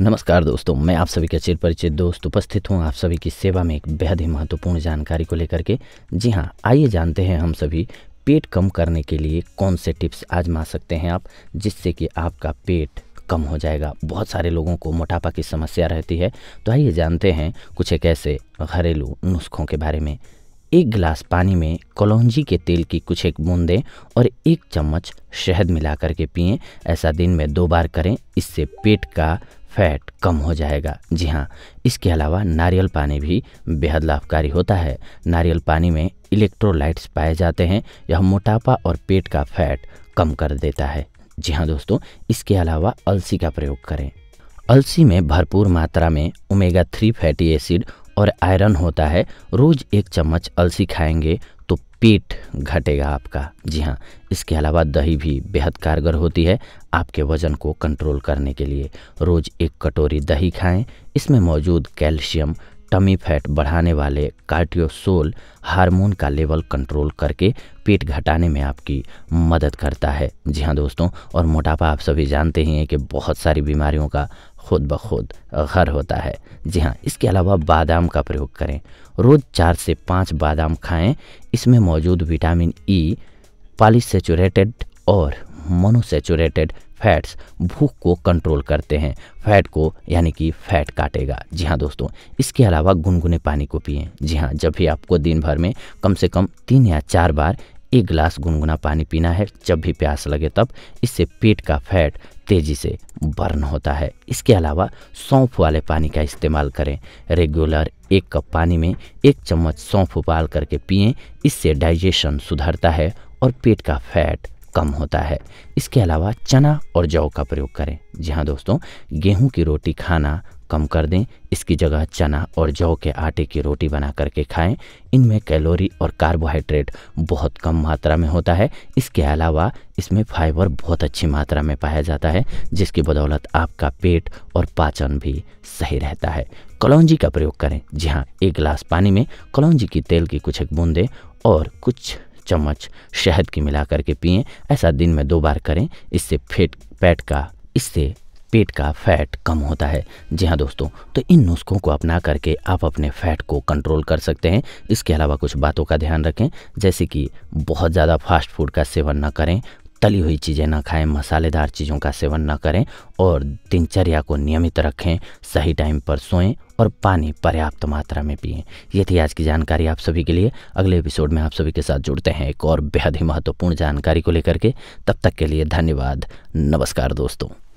नमस्कार दोस्तों मैं आप सभी के चिर परिचित दोस्त उपस्थित हूँ आप सभी की सेवा में एक बेहद ही महत्वपूर्ण जानकारी को लेकर के जी हाँ आइए जानते हैं हम सभी पेट कम करने के लिए कौन से टिप्स आजमा सकते हैं आप जिससे कि आपका पेट कम हो जाएगा बहुत सारे लोगों को मोटापा की समस्या रहती है तो आइए जानते हैं कुछ एक ऐसे घरेलू नुस्खों के बारे में एक गिलास पानी में कलौजी के तेल की कुछ एक बूंदें और एक चम्मच शहद मिला करके पिए ऐसा दिन में दो बार करें इससे पेट का फैट कम हो जाएगा जी हाँ इसके अलावा नारियल पानी भी बेहद लाभकारी होता है नारियल पानी में इलेक्ट्रोलाइट्स पाए जाते हैं यह मोटापा और पेट का फैट कम कर देता है जी हाँ दोस्तों इसके अलावा अलसी का प्रयोग करें अलसी में भरपूर मात्रा में ओमेगा थ्री फैटी एसिड और आयरन होता है रोज़ एक चम्मच अलसी खाएंगे तो पेट घटेगा आपका जी हाँ इसके अलावा दही भी बेहद कारगर होती है आपके वज़न को कंट्रोल करने के लिए रोज़ एक कटोरी दही खाएं इसमें मौजूद कैल्शियम टमी फैट बढ़ाने वाले कार्टियोसोल हार्मोन का लेवल कंट्रोल करके पेट घटाने में आपकी मदद करता है जी हाँ दोस्तों और मोटापा आप सभी जानते ही हैं कि बहुत सारी बीमारियों का खुद ब खुद घर होता है जी हाँ इसके अलावा बादाम का प्रयोग करें रोज़ चार से पाँच बादाम खाएं इसमें मौजूद विटामिन ई e, पॉलीसेचूरेटेड और मोनोसेचुरेटेड फैट्स भूख को कंट्रोल करते हैं फैट को यानी कि फैट काटेगा जी हाँ दोस्तों इसके अलावा गुनगुने पानी को पिएं जी हाँ जब भी आपको दिन भर में कम से कम तीन या चार बार एक गिलास गुनगुना पानी पीना है जब भी प्यास लगे तब इससे पेट का फैट तेज़ी से बर्न होता है इसके अलावा सौंफ वाले पानी का इस्तेमाल करें रेगुलर एक कप पानी में एक चम्मच सौंफ उबाल करके पिए इससे डाइजेशन सुधरता है और पेट का फैट कम होता है इसके अलावा चना और जौ का प्रयोग करें जी हाँ दोस्तों गेहूं की रोटी खाना कम कर दें इसकी जगह चना और जौ के आटे की रोटी बना करके खाएं इनमें कैलोरी और कार्बोहाइड्रेट बहुत कम मात्रा में होता है इसके अलावा इसमें फाइबर बहुत अच्छी मात्रा में पाया जाता है जिसकी बदौलत आपका पेट और पाचन भी सही रहता है कलौजी का प्रयोग करें जी हाँ एक गिलास पानी में कलौजी की तेल की कुछ एक बूंदें और कुछ चम्मच शहद की मिला करके पिए ऐसा दिन में दो बार करें इससे फेट पेट का इससे पेट का फैट कम होता है जी हाँ दोस्तों तो इन नुस्खों को अपना करके आप अपने फैट को कंट्रोल कर सकते हैं इसके अलावा कुछ बातों का ध्यान रखें जैसे कि बहुत ज़्यादा फास्ट फूड का सेवन ना करें तली हुई चीज़ें ना खाएं मसालेदार चीज़ों का सेवन ना करें और दिनचर्या को नियमित रखें सही टाइम पर सोएं और पानी पर्याप्त मात्रा में पिएं ये थी आज की जानकारी आप सभी के लिए अगले एपिसोड में आप सभी के साथ जुड़ते हैं एक और बेहद ही महत्वपूर्ण जानकारी को लेकर के तब तक के लिए धन्यवाद नमस्कार दोस्तों